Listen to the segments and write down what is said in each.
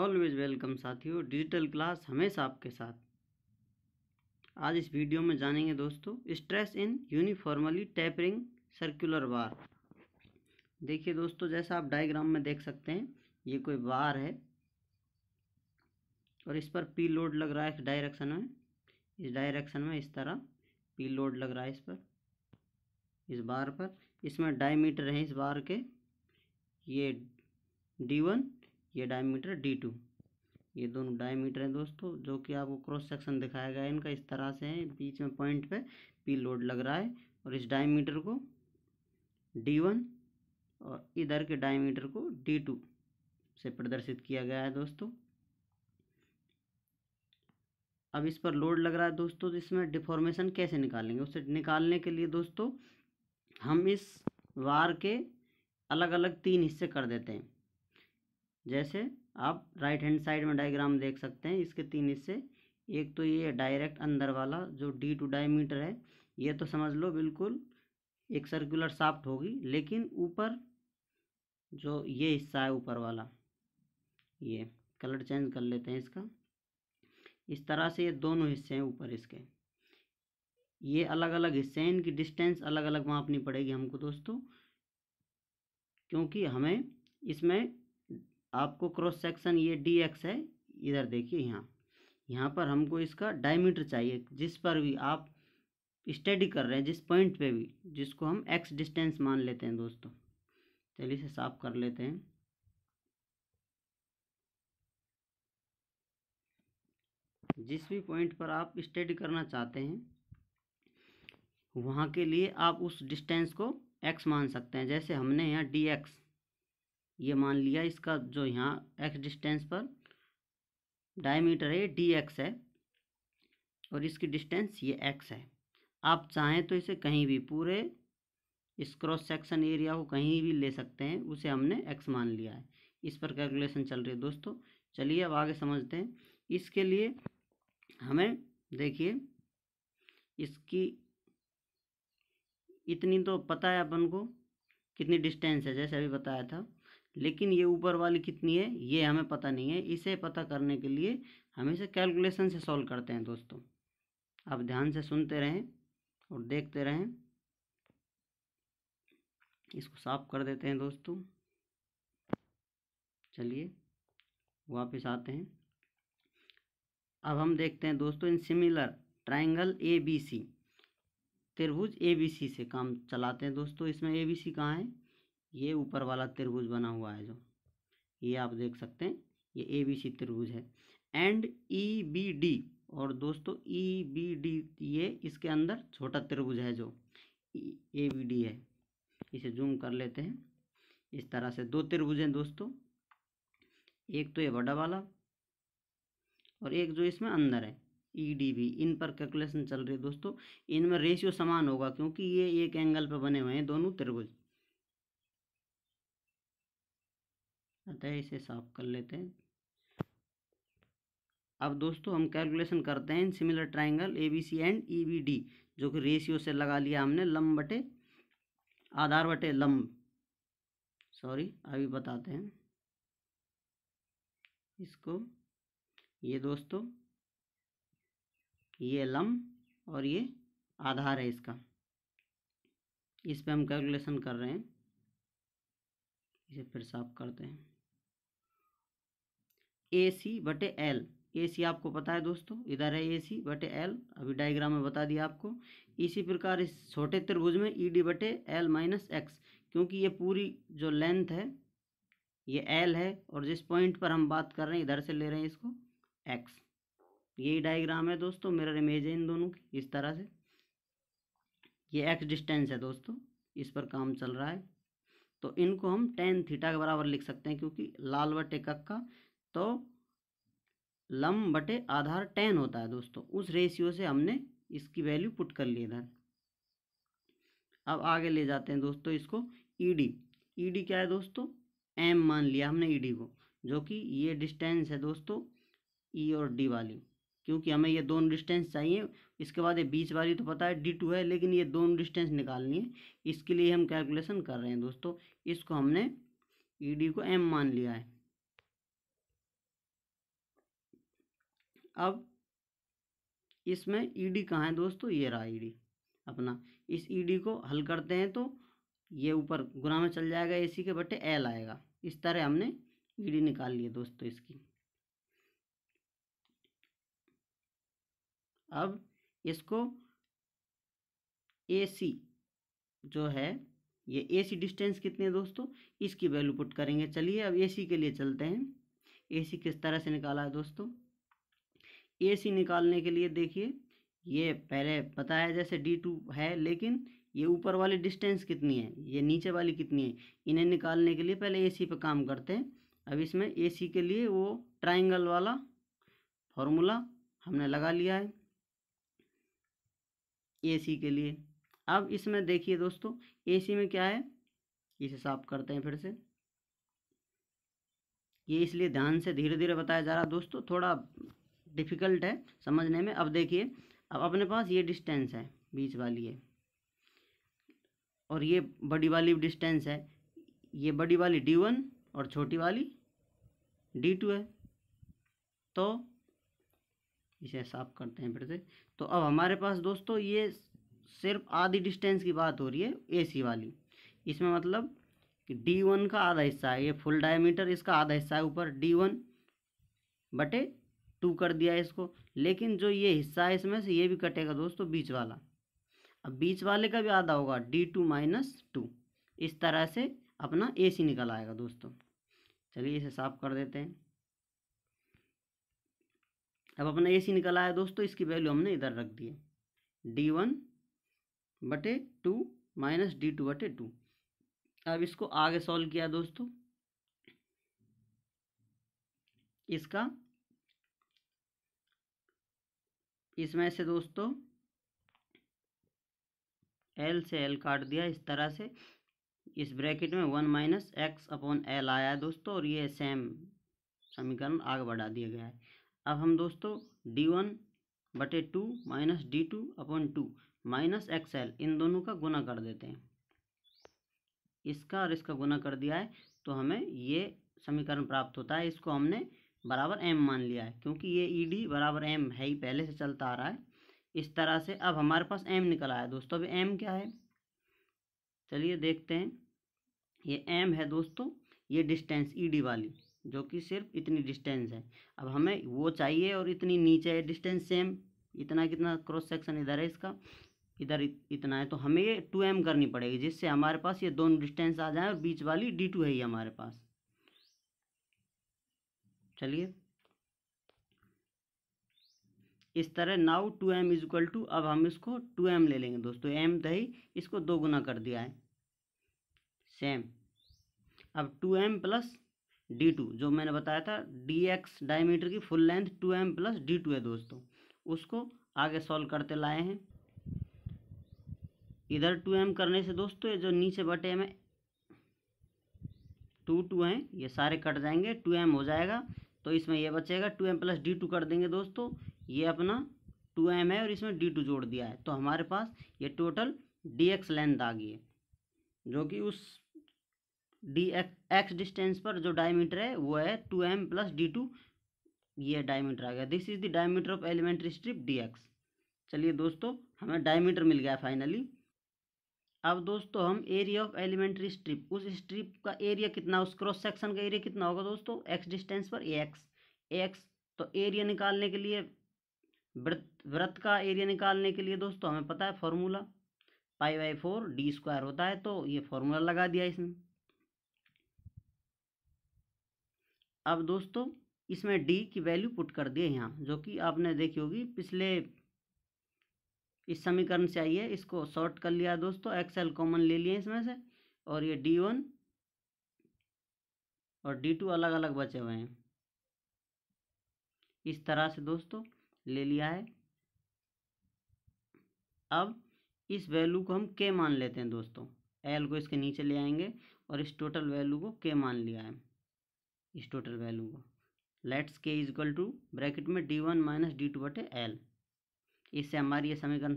always welcome साथियों digital class हमेशा आपके साथ आज इस वीडियो में जानेंगे दोस्तों stress in uniformly tapering circular bar देखिए दोस्तों जैसा आप डायग्राम में देख सकते हैं ये कोई बार है और इस पर पी लोड लग रहा है इस डायरेक्शन में इस डायरेक्शन में इस तरह पी लोड लग रहा है इस पर इस बार पर इसमें डायमीटर है इस बार के ये डी वन ये डायमीटर डी टू ये दोनों डायमीटर हैं दोस्तों जो कि आपको क्रॉस सेक्शन दिखाया गया है इनका इस तरह से है बीच में पॉइंट पे पी लोड लग रहा है और इस डायमीटर को डी वन और इधर के डायमीटर को डी टू से प्रदर्शित किया गया है दोस्तों अब इस पर लोड लग रहा है दोस्तों तो इसमें डिफॉर्मेशन कैसे निकालेंगे उसे निकालने के लिए दोस्तों हम इस वार के अलग अलग तीन हिस्से कर देते हैं जैसे आप राइट हैंड साइड में डायग्राम देख सकते हैं इसके तीन हिस्से एक तो ये डायरेक्ट अंदर वाला जो डी टू डायमीटर है ये तो समझ लो बिल्कुल एक सर्कुलर साफ्ट होगी लेकिन ऊपर जो ये हिस्सा है ऊपर वाला ये कलर चेंज कर लेते हैं इसका इस तरह से ये दोनों हिस्से हैं ऊपर इसके ये अलग अलग हिस्से हैं इनकी डिस्टेंस अलग अलग मापनी पड़ेगी हमको दोस्तों क्योंकि हमें इसमें आपको क्रॉस सेक्शन ये डी एक्स है इधर देखिए यहाँ यहाँ पर हमको इसका डायमीटर चाहिए जिस पर भी आप स्टडी कर रहे हैं जिस पॉइंट पे भी जिसको हम एक्स डिस्टेंस मान लेते हैं दोस्तों चलिए इसे साफ कर लेते हैं जिस भी पॉइंट पर आप स्टडी करना चाहते हैं वहाँ के लिए आप उस डिस्टेंस को एक्स मान सकते हैं जैसे हमने यहाँ डी एक्स ये मान लिया इसका जो यहाँ एक्स डिस्टेंस पर डायमीटर है डी एक्स है और इसकी डिस्टेंस ये एक्स है आप चाहें तो इसे कहीं भी पूरे इस क्रॉस सेक्शन एरिया को कहीं भी ले सकते हैं उसे हमने एक्स मान लिया है इस पर कैलकुलेशन चल रही है दोस्तों चलिए अब आगे समझते हैं इसके लिए हमें देखिए इसकी इतनी तो पता है अपन को कितनी डिस्टेंस है जैसे अभी बताया था लेकिन ये ऊपर वाली कितनी है ये हमें पता नहीं है इसे पता करने के लिए हम इसे कैलकुलेशन से सॉल्व करते हैं दोस्तों आप ध्यान से सुनते रहें और देखते रहें इसको साफ कर देते हैं दोस्तों चलिए वापस आते हैं अब हम देखते हैं दोस्तों in similar triangle A B C त्रिभुज ए बी सी से काम चलाते हैं दोस्तों इसमें ए बी सी कहाँ है ये ऊपर वाला त्रिभुज बना हुआ है जो ये आप देख सकते हैं ये ए बी सी त्रिभुज है एंड ई बी डी और दोस्तों ई बी डी ये इसके अंदर छोटा त्रिभुज है जो ए बी डी है इसे जूम कर लेते हैं इस तरह से दो त्रिभुज हैं दोस्तों एक तो ये बड़ा वाला और एक जो इसमें अंदर है ई डी बी इन पर कैलकुलेशन चल रही है दोस्तों इनमें रेशियो समान होगा क्योंकि ये एक एंगल पर बने हुए हैं दोनों त्रिभुज अतः इसे साफ कर लेते हैं अब दोस्तों हम कैलकुलेशन करते हैं in similar triangle A B C and E B D जो कि रेशियो से लगा लिया हमने लंब बटे आधार बटे लंब सॉरी अभी बताते हैं इसको ये दोस्तों ये लंब और ये आधार है इसका इस पे हम कैलकुलेशन कर रहे हैं इसे फिर साफ करते हैं ए सी बटे एल ए सी आपको पता है दोस्तों इधर है ए सी बटे एल अभी डायग्राम में बता दिया आपको इसी प्रकार इस छोटे त्रिभुज में ई e डी बटे एल माइनस एक्स क्योंकि ये पूरी जो लेंथ है ये एल है और जिस पॉइंट पर हम बात कर रहे हैं इधर से ले रहे हैं इसको एक्स यही डायग्राम है दोस्तों मेरा इमेज है इन दोनों की इस तरह से ये एक्स डिस्टेंस है दोस्तों इस पर काम चल रहा है तो इनको हम टेन थीटा के बराबर लिख सकते हैं क्योंकि लाल वटे कक्का तो लम बटे आधार टेन होता है दोस्तों उस रेशियो से हमने इसकी वैल्यू पुट कर ली इधर अब आगे ले जाते हैं दोस्तों इसको ईडी ईडी क्या है दोस्तों एम मान लिया हमने ईडी को जो कि ये डिस्टेंस है दोस्तों ई e और डी वाली क्योंकि हमें ये दोनों डिस्टेंस चाहिए इसके बाद ये बीच वाली तो पता है डी टू है लेकिन ये दोनों डिस्टेंस निकालनी है इसके लिए हम कैलकुलेशन कर रहे हैं दोस्तों इसको हमने ई डी को एम मान लिया है अब इसमें ई e डी कहाँ है दोस्तों ये रहा ई e डी अपना इस ई e डी को हल करते हैं तो ये ऊपर गुना में चल जाएगा ए सी के बटे एल आएगा इस तरह हमने ई डी निकाल लिए दोस्तों इसकी अब इसको ए सी जो है ये ए सी डिस्टेंस कितनी है दोस्तों इसकी वैल्यू पुट करेंगे चलिए अब ए सी के लिए चलते हैं ए सी किस तरह से निकाला है दोस्तों ए सी निकालने के लिए देखिए ये पहले पता है जैसे डी टू है लेकिन ये ऊपर वाली डिस्टेंस कितनी है ये नीचे वाली कितनी है इन्हें निकालने के लिए पहले ए सी पर काम करते हैं अब इसमें ए सी के लिए वो ट्राइंगल वाला फॉर्मूला हमने लगा लिया है ए सी के लिए अब इसमें देखिए दोस्तों ए सी में क्या है इसे साफ करते हैं फिर से ये इसलिए ध्यान से धीरे धीरे बताया जा रहा है दोस्तों थोड़ा डिफ़िकल्ट है समझने में अब देखिए अब अपने पास ये डिस्टेंस है बीच वाली है और ये बड़ी वाली डिस्टेंस है ये बड़ी वाली डी वन और छोटी वाली डी टू है तो इसे साफ करते हैं फिर से तो अब हमारे पास दोस्तों ये सिर्फ आधी डिस्टेंस की बात हो रही है एसी वाली इसमें मतलब डी वन का आधा हिस्सा है ये फुल डायमीटर इसका आधा हिस्सा है ऊपर डी वन बटे टू कर दिया इसको लेकिन जो ये हिस्सा है इसमें से ये भी कटेगा दोस्तों बीच वाला अब बीच वाले का भी आधा होगा डी टू माइनस टू इस तरह से अपना ए सी निकल आएगा दोस्तों चलिए इसे साफ कर देते हैं अब अपना ए सी निकल आया दोस्तों इसकी वैल्यू हमने इधर रख दी है डी वन बटे टू माइनस डी टू बटे टू अब इसको आगे सॉल्व किया दोस्तों इसका इसमें से दोस्तों एल से एल काट दिया इस तरह से इस ब्रैकेट में one minus X upon L आया है दोस्तों और ये सेम समीकरण आगे बढ़ा दिया गया है अब हम दोस्तों डी वन बटे two minus D two upon two minus X L इन दोनों का गुना कर देते हैं इसका और इसका गुना कर दिया है तो हमें ये समीकरण प्राप्त होता है इसको हमने बराबर एम मान लिया है क्योंकि ये ई e डी बराबर एम है ही पहले से चलता आ रहा है इस तरह से अब हमारे पास एम निकल आया दोस्तों अभी एम क्या है चलिए देखते हैं ये एम है दोस्तों ये डिस्टेंस ई डी वाली जो कि सिर्फ इतनी डिस्टेंस है अब हमें वो चाहिए और इतनी नीचे है डिस्टेंस सेम इतना कितना क्रॉस सेक्शन इधर है इसका इधर इतना है तो हमें ये टू एम करनी पड़ेगी जिससे हमारे पास ये दोनों डिस्टेंस आ जाए और बीच वाली डी टू है ही हमारे पास चलिए इस तरह now two M is equal to अब हम इसको टू एम ले लेंगे दोस्तों एम दही इसको दो गुना कर दिया है सेम अब two M plus D two जो मैंने बताया था डी एक्स डायमीटर की full length two M plus D two है दोस्तों उसको आगे सॉल्व करते लाए हैं इधर टू एम करने से दोस्तों ये जो नीचे बटे एम टू टू हैं ये सारे कट जाएंगे टू एम हो जाएगा तो इसमें यह बचेगा two M plus D two कर देंगे दोस्तों ये अपना टू एम है और इसमें डी टू जोड़ दिया है तो हमारे पास ये टोटल डी एक्स लेंथ आ गई है जो कि उस डी एक्स डिस्टेंस पर जो डायमीटर है वो है two M plus D two ये डायमीटर आ गया this is the diameter of elementary strip D X चलिए दोस्तों हमें डायमीटर मिल गया फाइनली अब दोस्तों हम एरिया ऑफ एलिमेंट्री स्ट्रिप उस स्ट्रिप का एरिया कितना उस क्रॉस सेक्शन का एरिया कितना होगा दोस्तों एक्स डिस्टेंस पर एक्स एक्स तो एरिया निकालने के लिए व्रत व्रत का एरिया निकालने के लिए दोस्तों हमें पता है formula pi by four D square होता है तो ये फॉर्मूला लगा दिया इसमें अब दोस्तों इसमें डी की वैल्यू पुट कर दिए यहाँ जो कि आपने देखी होगी पिछले इस समीकरण से आई है इसको शॉर्ट कर लिया दोस्तों एक्सएल कॉमन ले लिए इसमें से और ये डी वन और डी टू अलग अलग बचे हुए हैं इस तरह से दोस्तों ले लिया है अब इस वैल्यू को हम के मान लेते हैं दोस्तों एल को इसके नीचे ले आएंगे और इस टोटल वैल्यू को के मान लिया है इस टोटल वैल्यू को let's K is equal to bracket में D one minus D two बटे एल इससे हमारी ये समीकरण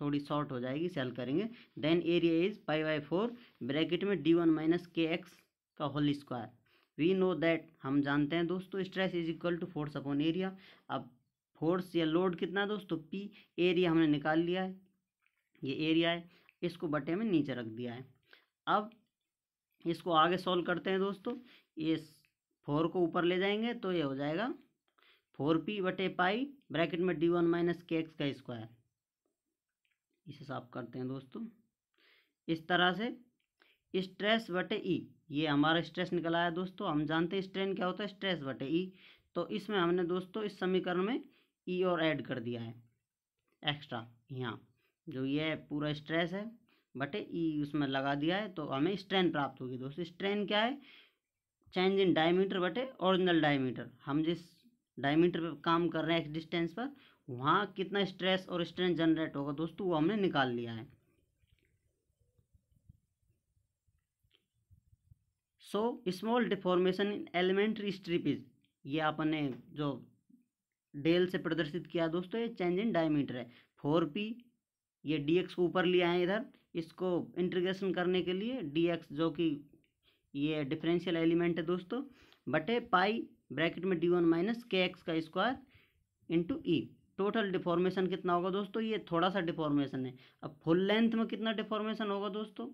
थोड़ी शॉर्ट हो जाएगी सेल करेंगे then area is pi by four bracket में D one minus K X का whole square we know that हम जानते हैं दोस्तों stress is equal to force upon area अब फोर्स या लोड कितना है दोस्तों पी एरिया हमने निकाल लिया है ये एरिया है इसको बटे में नीचे रख दिया है अब इसको आगे सॉल्व करते हैं दोस्तों इस फोर को ऊपर ले जाएंगे तो ये हो जाएगा फोर पी बटे पाई ब्रैकेट में D one minus K X का स्क्वायर इसे साफ करते हैं दोस्तों इस तरह से स्ट्रेस बटे ई ये हमारा स्ट्रेस निकल आया दोस्तों हम जानते हैं स्ट्रेन क्या होता है स्ट्रेस बटे ई तो इसमें हमने दोस्तों इस समीकरण में ई और ऐड कर दिया है एक्स्ट्रा यहाँ जो ये पूरा स्ट्रेस है बटे ई उसमें लगा दिया है तो हमें स्ट्रेन प्राप्त होगी दोस्तों स्ट्रेन क्या है चेंज इन डायमीटर बटे ओरिजिनल डायमीटर हम जिस डायमीटर पर काम कर रहे हैं एक्स डिस्टेंस पर वहाँ कितना स्ट्रेस और स्ट्रेन जनरेट होगा दोस्तों वो हमने निकाल लिया है so small deformation in elementary strip is ये आपने जो डेल से प्रदर्शित किया दोस्तों ये चेंज इन डायमीटर है फोर पी ये डी एक्स को ऊपर लिया है इधर इसको इंटीग्रेशन करने के लिए डी एक्स जो कि ये डिफरेंशियल एलिमेंट है दोस्तों बटे पाई ब्रैकेट में D one minus K X का square into E total deformation कितना होगा दोस्तों ये थोड़ा सा डिफॉर्मेशन है अब फुल लेंथ में कितना डिफॉर्मेशन होगा दोस्तों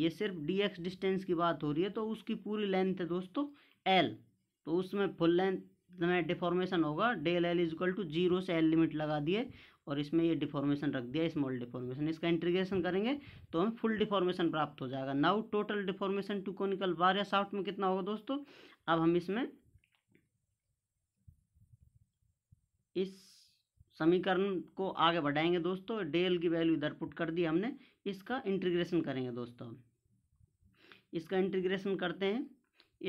ये सिर्फ डी एक्स डिस्टेंस की बात हो रही है तो उसकी पूरी लेंथ है दोस्तों एल तो उसमें फुल लेंथ में डिफॉर्मेशन होगा del L is equal to zero से एल लिमिट लगा दिए और इसमें ये डिफॉर्मेशन रख दिया स्मॉल डिफॉर्मेशन इसका इंटीग्रेशन करेंगे तो हमें फुल डिफॉर्मेशन प्राप्त हो जाएगा now total deformation to conical bar या साफ्ट में कितना होगा दोस्तों अब हम इसमें इस समीकरण को आगे बढ़ाएंगे दोस्तों डेल की वैल्यू इधर पुट कर दी हमने इसका इंटीग्रेशन करेंगे दोस्तों इसका इंटीग्रेशन करते हैं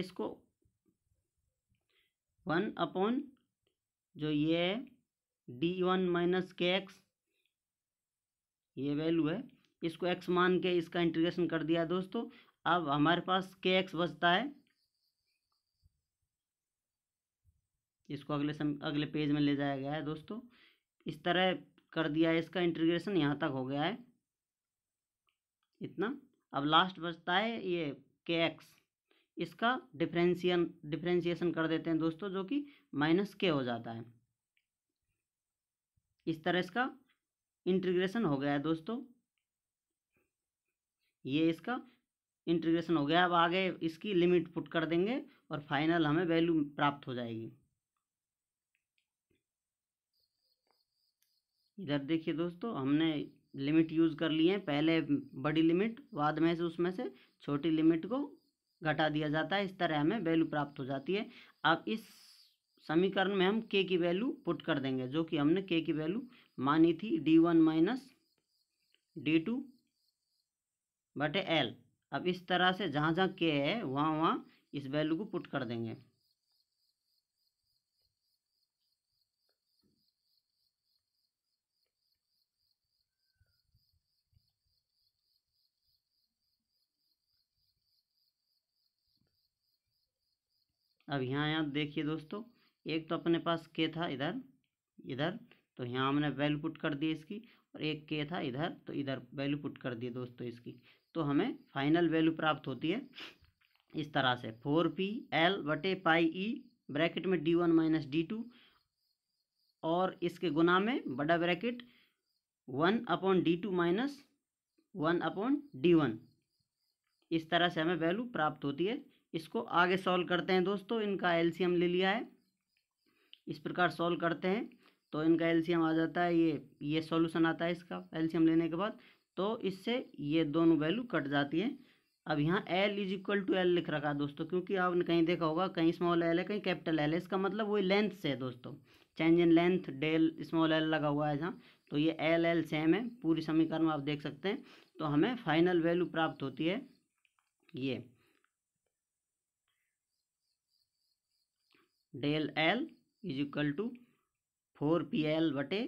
इसको वन अपॉन जो ये है D one minus K X ये वैल्यू है इसको एक्स मान के इसका इंटीग्रेशन कर दिया दोस्तों अब हमारे पास के एक्स बचता है इसको अगले सम अगले पेज में ले जाया गया है दोस्तों इस तरह कर दिया है इसका इंटीग्रेशन यहाँ तक हो गया है इतना अब लास्ट बचता है ये के एक्स इसका डिफ्रेंशियन डिफ्रेंशिएशन कर देते हैं दोस्तों जो कि माइनस के हो जाता है इस तरह इसका इंटीग्रेशन हो गया है दोस्तों ये इसका इंटीग्रेशन हो गया अब आगे इसकी लिमिट पुट कर देंगे और फाइनल हमें वैल्यू प्राप्त हो जाएगी इधर देखिए दोस्तों हमने लिमिट यूज़ कर लिए हैं पहले बड़ी लिमिट बाद में से उसमें से छोटी लिमिट को घटा दिया जाता है इस तरह हमें वैल्यू प्राप्त हो जाती है अब इस समीकरण में हम के की वैल्यू पुट कर देंगे जो कि हमने के की वैल्यू मानी थी D one minus D two बटे एल अब इस तरह से जहाँ जहाँ के है वहाँ वहाँ इस वैल्यू को पुट कर देंगे अब यहाँ यहाँ देखिए दोस्तों एक तो अपने पास के था इधर इधर तो यहाँ हमने वैल्यू पुट कर दी इसकी और एक के था इधर तो इधर वैल्यू पुट कर दिए दोस्तों इसकी तो हमें फाइनल वैल्यू प्राप्त होती है इस तरह से फोर पी एल बटे पाई ई ब्रैकेट में D one minus D two और इसके गुना में बड़ा bracket one upon D two minus one upon D one इस तरह से हमें वैल्यू प्राप्त होती है इसको आगे सॉल्व करते हैं दोस्तों इनका एलसीएम ले लिया है इस प्रकार सॉल्व करते हैं तो इनका एलसीएम आ जाता है ये ये सॉल्यूशन आता है इसका एलसीएम लेने के बाद तो इससे ये दोनों वैल्यू कट जाती है अब यहाँ L is equal to L लिख रखा है दोस्तों क्योंकि आपने कहीं देखा होगा कहीं स्मॉल एल है कहीं कैपिटल एल है इसका मतलब वही लेंथ से है दोस्तों change in length del small L लगा हुआ है जहाँ तो ये एल एल सेम है पूरी समीकरण में आप देख सकते हैं तो हमें फाइनल वैल्यू प्राप्त होती है ये del L is equal to four P L बटे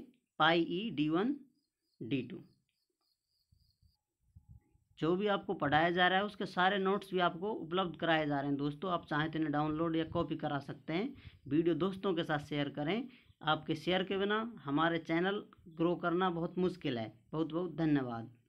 pi E D one D two जो भी आपको पढ़ाया जा रहा है उसके सारे नोट्स भी आपको उपलब्ध कराए जा रहे हैं दोस्तों आप चाहें तो इन्हें डाउनलोड या कॉपी करा सकते हैं वीडियो दोस्तों के साथ शेयर करें आपके शेयर के बिना हमारे चैनल ग्रो करना बहुत मुश्किल है बहुत बहुत धन्यवाद